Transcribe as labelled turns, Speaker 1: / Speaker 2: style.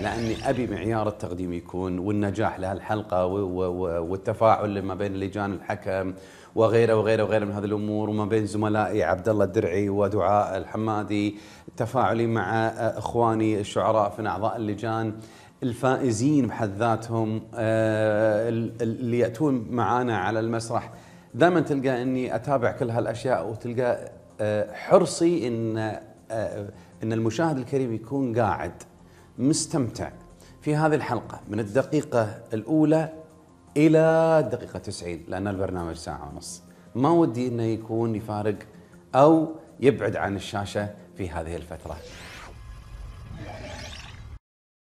Speaker 1: لاني ابي معيار التقديم يكون والنجاح لهالحلقه والتفاعل ما بين لجان الحكم وغيره وغيره وغيره من هذه الامور وما بين زملائي عبد الله الدرعي ودعاء الحمادي تفاعلي مع اخواني الشعراء في اعضاء اللجان الفائزين بحد ذاتهم آه، اللي ياتون معانا على المسرح دائما تلقى اني اتابع كل هالاشياء وتلقى آه، حرصي ان آه، ان المشاهد الكريم يكون قاعد مستمتع في هذه الحلقة من الدقيقة الأولى إلى الدقيقة 90 لأن البرنامج ساعة ونص ما ودي أنه يكون يفارق أو يبعد عن الشاشة في هذه الفترة